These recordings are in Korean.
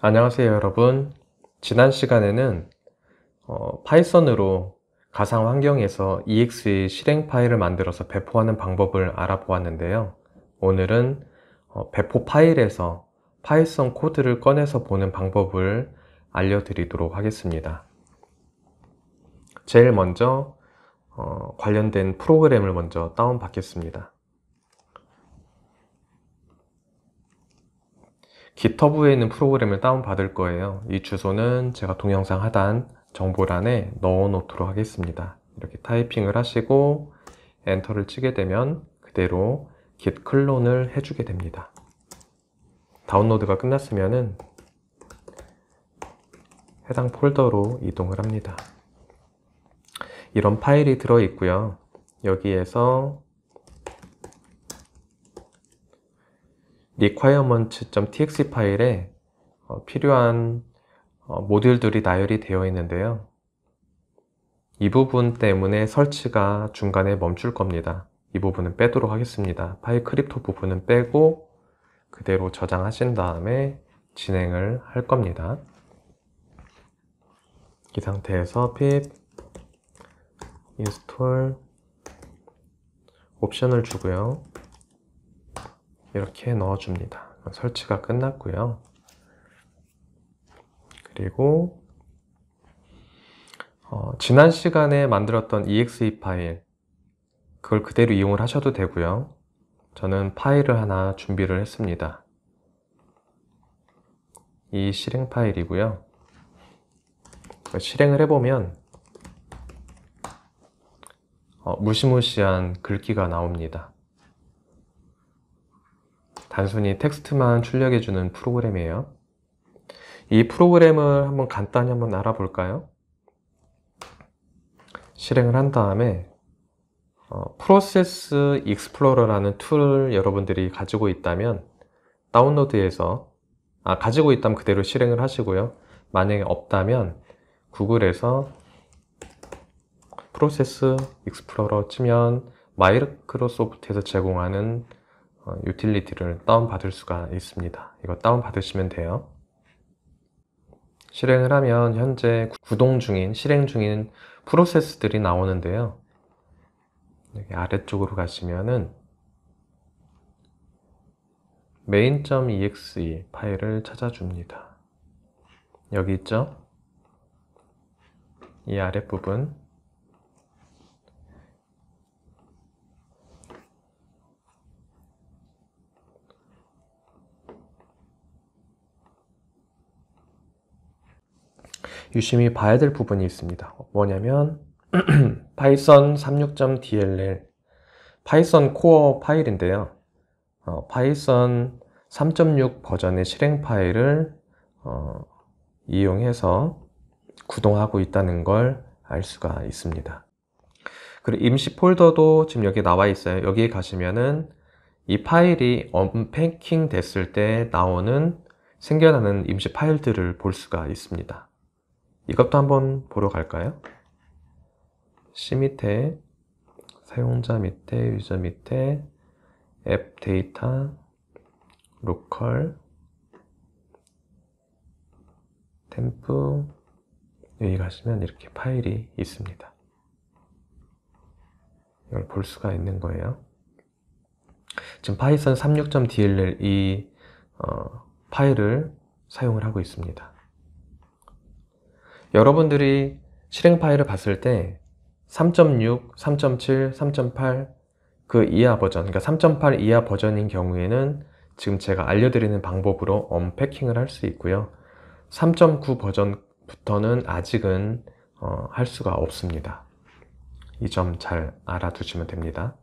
안녕하세요 여러분 지난 시간에는 어, 파이썬으로 가상 환경에서 exe 실행 파일을 만들어서 배포하는 방법을 알아보았는데요 오늘은 어, 배포 파일에서 파이썬 코드를 꺼내서 보는 방법을 알려드리도록 하겠습니다 제일 먼저 어, 관련된 프로그램을 먼저 다운받겠습니다 기터브에 있는 프로그램을 다운받을 거예요 이 주소는 제가 동영상 하단 정보란에 넣어 놓도록 하겠습니다 이렇게 타이핑을 하시고 엔터를 치게 되면 그대로 git 클론을 해주게 됩니다 다운로드가 끝났으면 해당 폴더로 이동을 합니다 이런 파일이 들어 있고요 여기에서 requirements.txt 파일에 어, 필요한 어, 모듈들이 나열이 되어 있는데요. 이 부분 때문에 설치가 중간에 멈출 겁니다. 이 부분은 빼도록 하겠습니다. 파일 크립토 부분은 빼고 그대로 저장하신 다음에 진행을 할 겁니다. 이 상태에서 pip install 옵션을 주고요. 이렇게 넣어줍니다. 설치가 끝났고요. 그리고 어, 지난 시간에 만들었던 exe 파일 그걸 그대로 이용을 하셔도 되고요. 저는 파일을 하나 준비를 했습니다. 이 실행 파일이고요. 실행을 해보면 어, 무시무시한 글귀가 나옵니다. 단순히 텍스트만 출력해주는 프로그램이에요. 이 프로그램을 한번 간단히 한번 알아볼까요? 실행을 한 다음에 어, 프로세스 익스플로러라는 툴을 여러분들이 가지고 있다면 다운로드에서 아, 가지고 있다면 그대로 실행을 하시고요. 만약에 없다면 구글에서 프로세스 익스플로러 치면 마이크로소프트에서 제공하는 어, 유틸리티를 다운받을 수가 있습니다 이거 다운받으시면 돼요 실행을 하면 현재 구동 중인 실행 중인 프로세스들이 나오는데요 여기 아래쪽으로 가시면은 main.exe 파일을 찾아줍니다 여기 있죠 이 아랫부분 유심히 봐야 될 부분이 있습니다. 뭐냐면 파이썬 36.dll 파이썬 코어 파일인데요. 어, 파이썬 3.6 버전의 실행 파일을 어, 이용해서 구동하고 있다는 걸 알 수가 있습니다. 그리고 임시 폴더도 지금 여기 나와 있어요. 여기 에 가시면은 이 파일이 언패킹 됐을 때 나오는 생겨나는 임시 파일들을 볼 수가 있습니다. 이것도 한번 보러 갈까요? C 밑에 사용자 밑에 유저 밑에 앱 데이터 로컬 템프 여기 가시면 이렇게 파일이 있습니다. 이걸 볼 수가 있는 거예요. 지금 파이썬 36.dll 이 어, 파일을 사용을 하고 있습니다. 여러분들이 실행 파일을 봤을 때 3.6, 3.7, 3.8 그 이하 버전, 그러니까 3.8 이하 버전인 경우에는 지금 제가 알려드리는 방법으로 언패킹을 할 수 있고요. 3.9 버전부터는 아직은 어, 할 수가 없습니다. 이 점 잘 알아두시면 됩니다.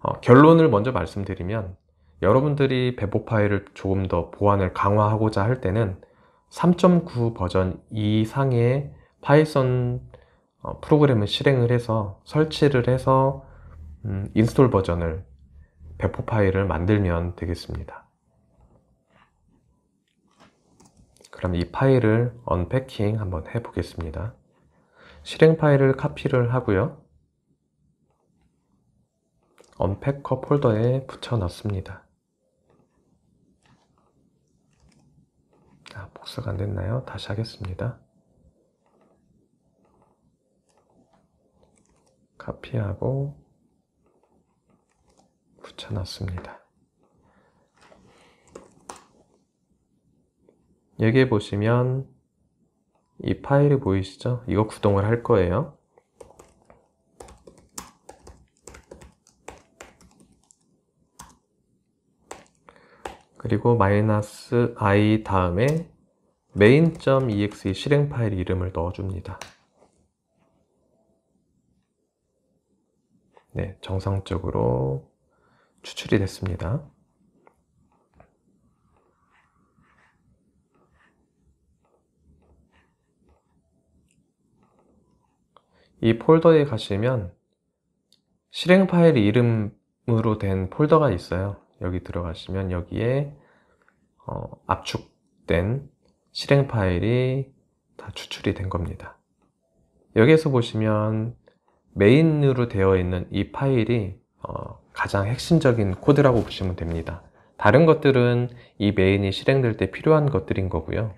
어, 결론을 먼저 말씀드리면 여러분들이 배포 파일을 조금 더 보안을 강화하고자 할 때는 3.9 버전 이상의 파이썬 어, 프로그램을 실행을 해서 설치를 해서 음, 인스톨 버전을 배포 파일을 만들면 되겠습니다. 그럼 이 파일을 언패킹 한번 해보겠습니다. 실행 파일을 카피를 하고요. 언패커 폴더에 붙여 넣습니다. 복사안 됐나요? 다시 하겠습니다. 카피하고 붙여놨습니다. 여기에 보시면 이 파일이 보이시죠? 이거 구동을 할 거예요. 그리고 마이너스 i 다음에 main.exe 실행 파일 이름을 넣어줍니다. 네, 정상적으로 추출이 됐습니다. 이 폴더에 가시면 실행 파일 이름으로 된 폴더가 있어요. 여기 들어가시면 여기에 어, 압축된 실행 파일이 다 추출이 된 겁니다. 여기에서 보시면 메인으로 되어 있는 이 파일이 어, 가장 핵심적인 코드라고 보시면 됩니다. 다른 것들은 이 메인이 실행될 때 필요한 것들인 거고요.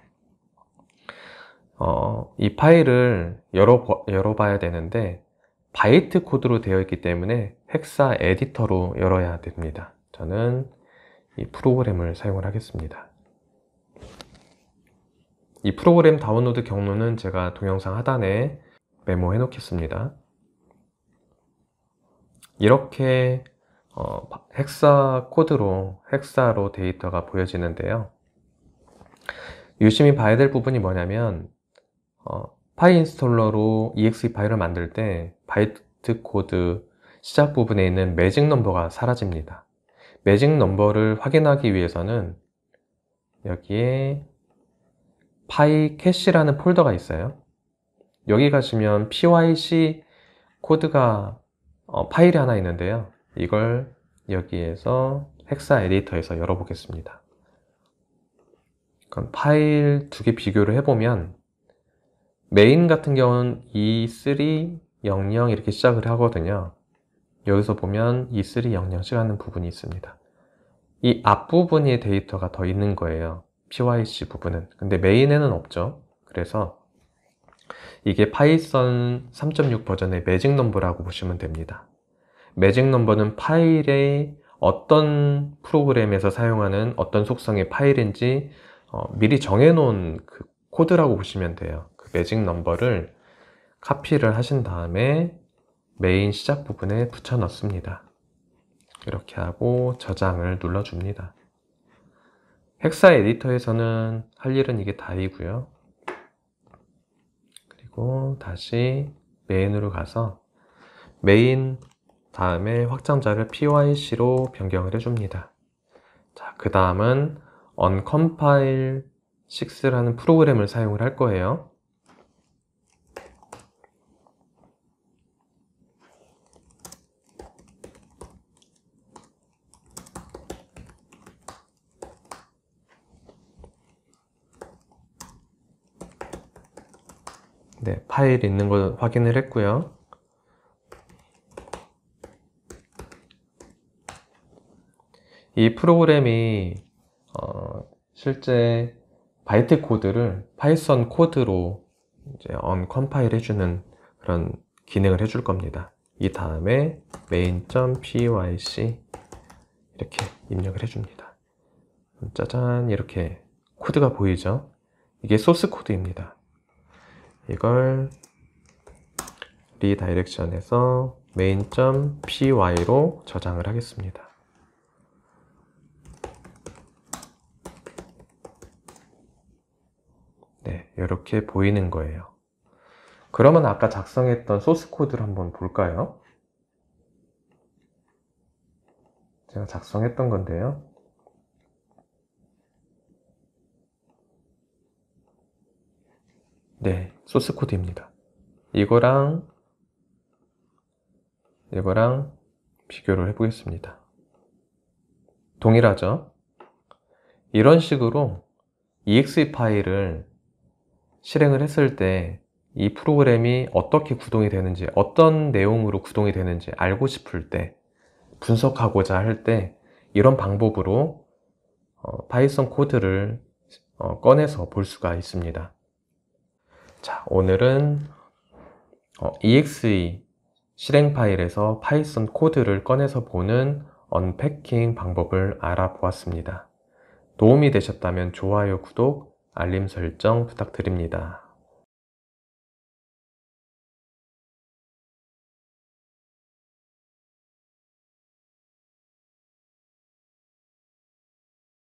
어, 이 파일을 열어, 열어봐야 되는데 바이트 코드로 되어 있기 때문에 헥사 에디터로 열어야 됩니다. 저는 이 프로그램을 사용을 하겠습니다. 이 프로그램 다운로드 경로는 제가 동영상 하단에 메모해 놓겠습니다. 이렇게 어, 헥사 코드로 헥사로 데이터가 보여지는데요. 유심히 봐야 될 부분이 뭐냐면 어, 파이 인스톨러로 exe 파일을 만들 때 바이트 코드 시작 부분에 있는 매직 넘버가 사라집니다. 매직 넘버를 확인하기 위해서는 여기에 pycash라는 폴더가 있어요. 여기 가시면 pyc 코드가 어, 파일이 하나 있는데요. 이걸 여기에서 헥사 에디터에서 열어보겠습니다. 그럼 파일 두 개 비교를 해보면 메인 같은 경우는 E300 이렇게 시작을 하거든요. 여기서 보면 E300 시라는 부분이 있습니다. 이 앞부분에 데이터가 더 있는 거예요. PYC 부분은 근데 메인에는 없죠 그래서 이게 파이썬 3.6 버전의 매직 넘버라고 보시면 됩니다 매직 넘버는 파일의 어떤 프로그램에서 사용하는 어떤 속성의 파일인지 어, 미리 정해놓은 그 코드라고 보시면 돼요 그 매직 넘버를 카피를 하신 다음에 메인 시작 부분에 붙여 넣습니다 이렇게 하고 저장을 눌러줍니다 헥사 에디터에서는 할 일은 이게 다이고요 그리고 다시 메인으로 가서 메인 다음에 확장자를 pyc로 변경을 해줍니다. 자, 그 다음은 uncompile6라는 프로그램을 사용을 할 거예요. 네, 파일 있는 걸 확인을 했고요. 이 프로그램이 어, 실제 바이트 코드를 파이썬 코드로 이제 언 컴파일 해주는 그런 기능을 해줄 겁니다. 이 다음에 main.pyc 이렇게 입력을 해줍니다. 짜잔 이렇게 코드가 보이죠? 이게 소스 코드입니다. 이걸 리다이렉션에서 main.py로 저장을 하겠습니다. 네, 이렇게 보이는 거예요. 그러면 아까 작성했던 소스 코드를 한번 볼까요? 제가 작성했던 건데요. 네, 소스 코드입니다. 이거랑 이거랑 비교를 해보겠습니다. 동일하죠? 이런 식으로 exe 파일을 실행을 했을 때 이 프로그램이 어떻게 구동이 되는지 어떤 내용으로 구동이 되는지 알고 싶을 때 분석하고자 할 때 이런 방법으로 어, 파이썬 코드를 어, 꺼내서 볼 수가 있습니다. 자, 오늘은 어, exe 실행 파일에서 파이썬 코드를 꺼내서 보는 언패킹 방법을 알아보았습니다. 도움이 되셨다면 좋아요, 구독, 알림 설정 부탁드립니다.